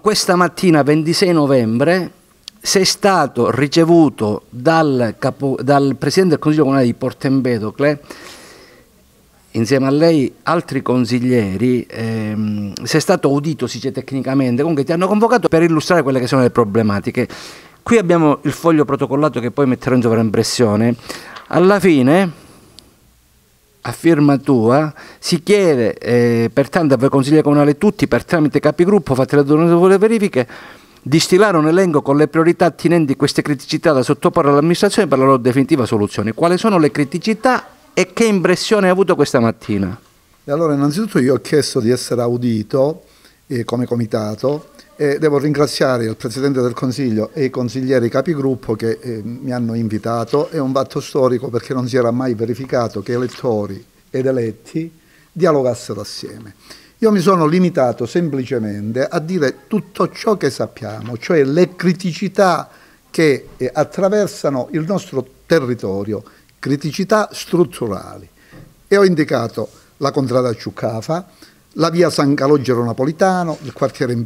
Questa mattina 26 novembre sei stato ricevuto dal, capo, dal Presidente del Consiglio Comunale di Portembedocle insieme a lei altri consiglieri, ehm, sei stato udito, si dice tecnicamente, comunque ti hanno convocato per illustrare quelle che sono le problematiche. Qui abbiamo il foglio protocollato che poi metterò in sovraimpressione. Alla fine a firma tua si chiede, eh, pertanto a Consiglio Comunale tutti per tramite capigruppo fate le domande due verifiche distilare un elenco con le priorità attinenti queste criticità da sottoporre all'amministrazione per la loro definitiva soluzione. Quali sono le criticità e che impressione hai avuto questa mattina? Allora, innanzitutto io ho chiesto di essere audito eh, come comitato e devo ringraziare il Presidente del Consiglio e i consiglieri capigruppo che eh, mi hanno invitato. È un fatto storico perché non si era mai verificato che elettori ed eletti dialogassero assieme. Io mi sono limitato semplicemente a dire tutto ciò che sappiamo, cioè le criticità che eh, attraversano il nostro territorio, criticità strutturali. E ho indicato la contrada Ciuccafa, la via San Calogero Napolitano, il quartiere in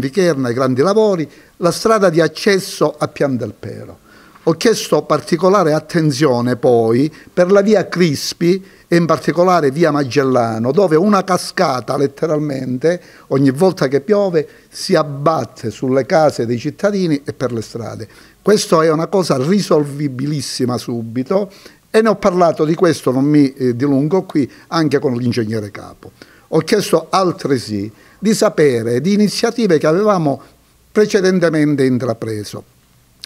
Vicherna, i grandi lavori, la strada di accesso a Pian del Pero. Ho chiesto particolare attenzione poi per la via Crispi e in particolare via Magellano, dove una cascata letteralmente ogni volta che piove si abbatte sulle case dei cittadini e per le strade. Questa è una cosa risolvibilissima subito e ne ho parlato di questo, non mi eh, dilungo qui, anche con l'ingegnere capo. Ho chiesto altresì di sapere di iniziative che avevamo precedentemente intrapreso.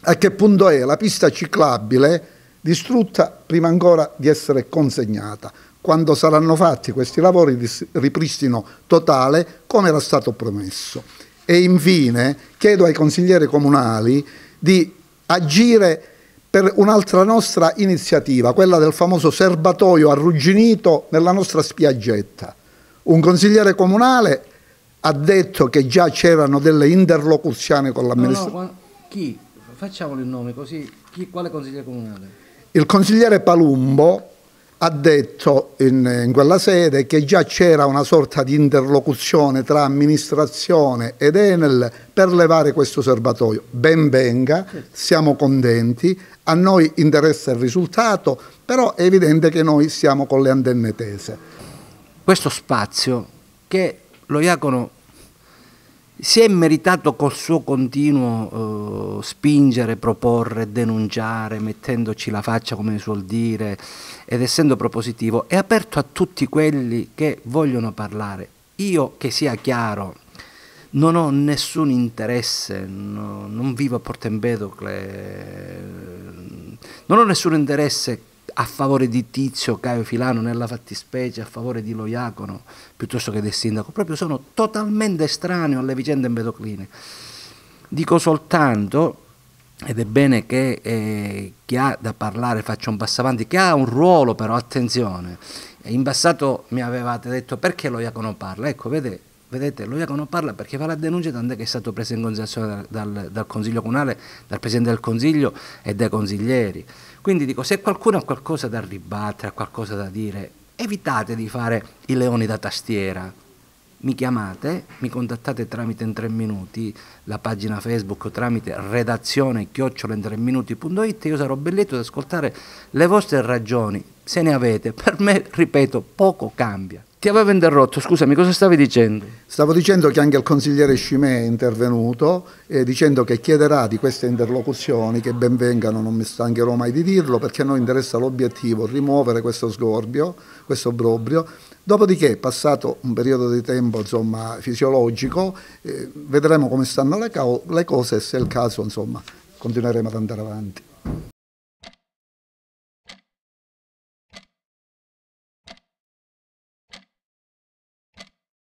A che punto è la pista ciclabile distrutta prima ancora di essere consegnata? Quando saranno fatti questi lavori di ripristino totale come era stato promesso? E infine chiedo ai consiglieri comunali di agire per un'altra nostra iniziativa, quella del famoso serbatoio arrugginito nella nostra spiaggetta. Un consigliere comunale ha detto che già c'erano delle interlocuzioni con l'amministrazione. No, no, chi? Facciamolo il nome così. Chi, quale consigliere comunale? Il consigliere Palumbo ha detto in, in quella sede che già c'era una sorta di interlocuzione tra amministrazione ed Enel per levare questo serbatoio. Ben venga, certo. siamo contenti, a noi interessa il risultato, però è evidente che noi siamo con le antenne tese questo spazio che lo Iacono si è meritato col suo continuo eh, spingere, proporre, denunciare, mettendoci la faccia come suol dire ed essendo propositivo, è aperto a tutti quelli che vogliono parlare. Io che sia chiaro, non ho nessun interesse, no, non vivo a Porto Empedocle, non ho nessun interesse a favore di Tizio Caio Filano nella fattispecie, a favore di Loiacono piuttosto che del sindaco, proprio sono totalmente estraneo alle vicende embedocline. Dico soltanto, ed è bene che eh, chi ha da parlare faccia un passo avanti, che ha un ruolo però, attenzione, in passato mi avevate detto perché Loiacono parla, ecco vede Vedete, l'OIACO non parla perché fa la denuncia, tant'è che è stato preso in considerazione dal, dal, dal, Consiglio Comunale, dal Presidente del Consiglio e dai consiglieri. Quindi dico, se qualcuno ha qualcosa da ribattere, ha qualcosa da dire, evitate di fare i leoni da tastiera. Mi chiamate, mi contattate tramite in tre minuti, la pagina Facebook o tramite redazione chiocciolaintreminuti.it, io sarò belletto ad ascoltare le vostre ragioni, se ne avete. Per me, ripeto, poco cambia. Ti avevo interrotto, scusami, cosa stavi dicendo? Stavo dicendo che anche il consigliere Scimè è intervenuto eh, dicendo che chiederà di queste interlocuzioni che ben vengano, non mi stancherò mai di dirlo, perché a noi interessa l'obiettivo, rimuovere questo sgorbio, questo obbrobrio. Dopodiché, passato un periodo di tempo insomma, fisiologico, eh, vedremo come stanno le, le cose e se è il caso insomma, continueremo ad andare avanti.